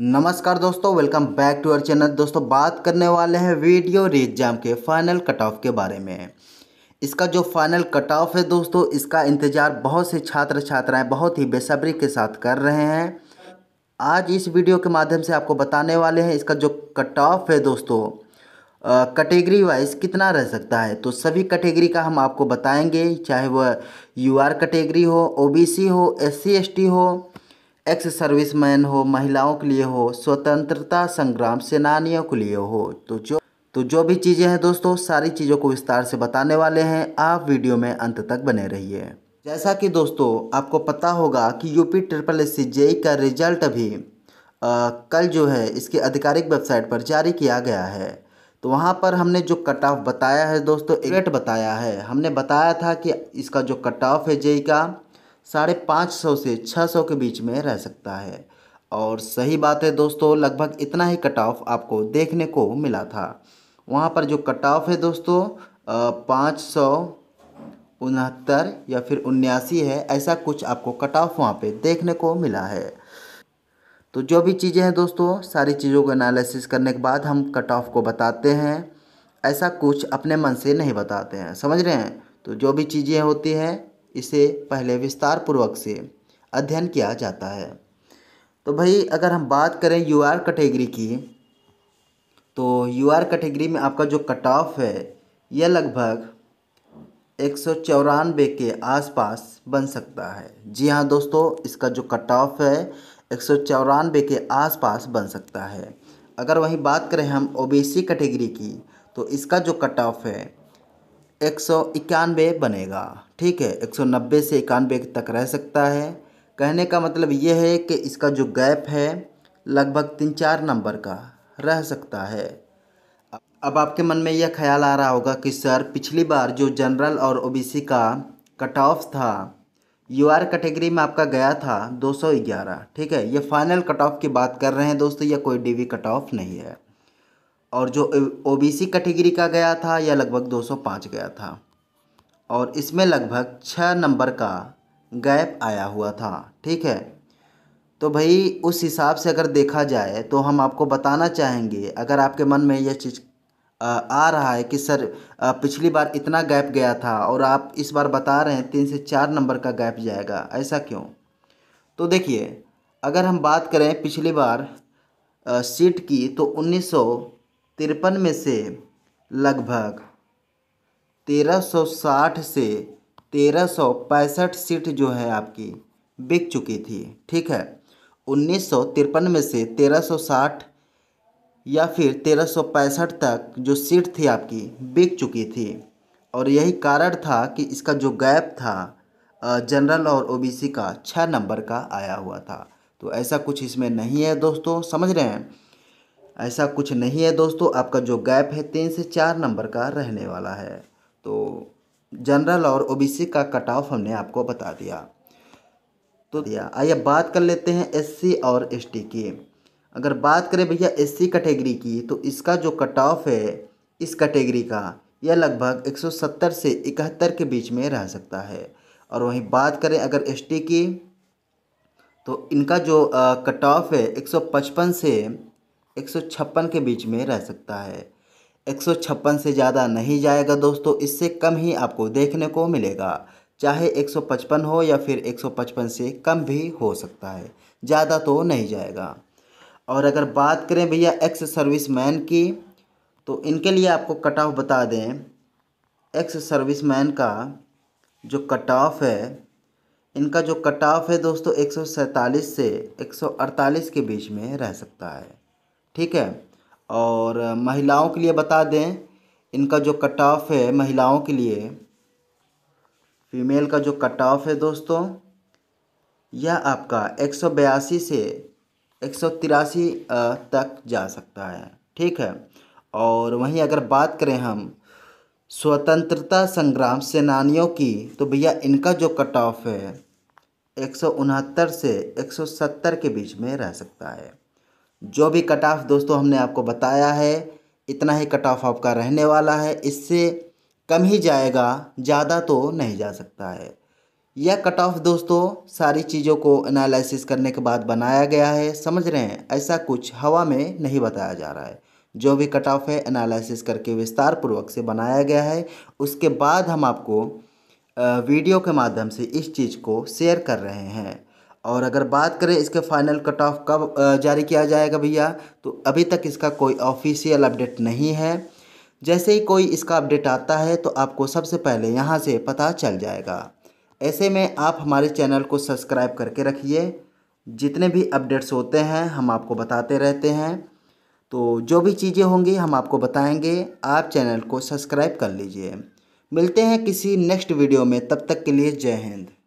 नमस्कार दोस्तों welcome back to our channel दोस्तों बात करने वाले हैं वीडियो एग्जाम के फाइनल कट ऑफ के बारे में इसका जो फाइनल कट ऑफ है दोस्तों इसका इंतज़ार बहुत से छात्र छात्राएं बहुत ही बेसब्री के साथ कर रहे हैं आज इस वीडियो के माध्यम से आपको बताने वाले हैं इसका जो कट ऑफ है दोस्तों कैटेगरी वाइज कितना रह सकता है तो सभी कैटेगरी का हम आपको बताएंगे चाहे वह यूआर कैटेगरी हो ओबीसी हो एससी एसटी हो एक्स सर्विसमैन हो महिलाओं के लिए हो स्वतंत्रता संग्राम सेनानियों के लिए हो तो जो तो जो भी चीज़ें हैं दोस्तों सारी चीज़ों को विस्तार से बताने वाले हैं आप वीडियो में अंत तक बने रहिए जैसा कि दोस्तों आपको पता होगा कि यूपी ट्रिपल एस सी का रिजल्ट अभी आ, कल जो है इसके आधिकारिक वेबसाइट पर जारी किया गया है तो वहाँ पर हमने जो कट ऑफ बताया है दोस्तों रेट बताया है हमने बताया था कि इसका जो कट ऑफ है जेई का साढ़े पाँच सौ से छः सौ के बीच में रह सकता है और सही बात है दोस्तों लगभग इतना ही कट ऑफ आपको देखने को मिला था वहाँ पर जो कट ऑफ है दोस्तों पाँच सौ उनहत्तर या फिर उन्यासी है ऐसा कुछ आपको कट ऑफ वहाँ पर देखने को मिला है तो जो भी चीज़ें हैं दोस्तों सारी चीज़ों को एनालिसिस करने के बाद हम कट ऑफ को बताते हैं ऐसा कुछ अपने मन से नहीं बताते हैं समझ रहे हैं तो जो भी चीज़ें होती हैं इसे पहले विस्तार पूर्वक से अध्ययन किया जाता है तो भाई अगर हम बात करें यू आर कैटेगरी की तो यू आर कैटेगरी में आपका जो कट ऑफ है यह लगभग एक सौ चौरानवे के आसपास बन सकता है जी हाँ दोस्तों इसका जो कट ऑफ है एक सौ चौरानवे के आसपास बन सकता है अगर वहीं बात करें हम ओबीसी कैटेगरी की तो इसका जो कट ऑफ है एक सौ इक्यानबे बनेगा ठीक है एक सौ नब्बे से इक्यानवे तक रह सकता है कहने का मतलब ये है कि इसका जो गैप है लगभग तीन चार नंबर का रह सकता है अब आपके मन में यह ख्याल आ रहा होगा कि सर पिछली बार जो जनरल और ओबीसी का कट ऑफ था यू आर कैटेगरी में आपका गया था 211 ठीक है ये फाइनल कट ऑफ की बात कर रहे हैं दोस्तों यह कोई डीवी कट ऑफ नहीं है और जो ओबीसी कैटेगरी का गया था यह लगभग 205 गया था और इसमें लगभग छः नंबर का गैप आया हुआ था ठीक है तो भाई उस हिसाब से अगर देखा जाए तो हम आपको बताना चाहेंगे अगर आपके मन में यह चीज़ आ रहा है कि सर पिछली बार इतना गैप गया था और आप इस बार बता रहे हैं तीन से चार नंबर का गैप जाएगा ऐसा क्यों तो देखिए अगर हम बात करें पिछली बार सीट की तो उन्नीस तिरपन में से लगभग तेरह सौ साठ से तेरह सौ पैंसठ सीट जो है आपकी बिक चुकी थी ठीक है उन्नीस सौ तिरपन में से तेरह सौ साठ या फिर तेरह सौ पैंसठ तक जो सीट थी आपकी बिक चुकी थी और यही कारण था कि इसका जो गैप था जनरल और ओबीसी का छः नंबर का आया हुआ था तो ऐसा कुछ इसमें नहीं है दोस्तों समझ रहे हैं ऐसा कुछ नहीं है दोस्तों आपका जो गैप है तीन से चार नंबर का रहने वाला है तो जनरल और ओबीसी का कट ऑफ हमने आपको बता दिया तो दिया आइए बात कर लेते हैं एससी और एसटी की अगर बात करें भैया एससी कैटेगरी की तो इसका जो कट ऑफ है इस कैटेगरी का यह लगभग 170 से इकहत्तर के बीच में रह सकता है और वहीं बात करें अगर एसटी की तो इनका जो कट ऑफ है पचपन से एक सौ छप्पन के बीच में रह सकता है एक सौ छप्पन से ज़्यादा नहीं जाएगा दोस्तों इससे कम ही आपको देखने को मिलेगा चाहे 155 हो या फिर 155 से कम भी हो सकता है ज़्यादा तो नहीं जाएगा और अगर बात करें भैया एक्स सर्विस मैन की तो इनके लिए आपको कट ऑफ बता दें एक्स सर्विस मैन का जो कट ऑफ है इनका जो कट ऑफ है दोस्तों एक से 148 के बीच में रह सकता है ठीक है और महिलाओं के लिए बता दें इनका जो कट ऑफ है महिलाओं के लिए फीमेल का जो कट ऑफ है दोस्तों यह आपका एक से एक तक जा सकता है ठीक है और वहीं अगर बात करें हम स्वतंत्रता संग्राम सेनानियों की तो भैया इनका जो कट ऑफ है एक से सत्तर के बीच में रह सकता है जो भी कट ऑफ दोस्तों हमने आपको बताया है इतना ही कट ऑफ आपका रहने वाला है इससे कम ही जाएगा ज़्यादा तो नहीं जा सकता है यह कट ऑफ दोस्तों सारी चीज़ों को एनालिसिस करने के बाद बनाया गया है समझ रहे हैं ऐसा कुछ हवा में नहीं बताया जा रहा है जो भी कट ऑफ है एनालिसिस करके विस्तार पूर्वक से बनाया गया है उसके बाद हम आपको वीडियो के माध्यम से इस चीज़ को शेयर कर रहे हैं और अगर बात करें इसके फाइनल कट ऑफ कब जारी किया जाएगा भैया तो अभी तक इसका कोई ऑफिशियल अपडेट नहीं है जैसे ही कोई इसका अपडेट आता है तो आपको सबसे पहले यहाँ से पता चल जाएगा ऐसे में आप हमारे चैनल को सब्सक्राइब करके रखिए जितने भी अपडेट्स होते हैं हम आपको बताते रहते हैं तो जो भी चीज़ें होंगी हम आपको बताएंगे आप चैनल को सब्सक्राइब कर लीजिए मिलते हैं किसी नेक्स्ट वीडियो में तब तक के लिए जय हिंद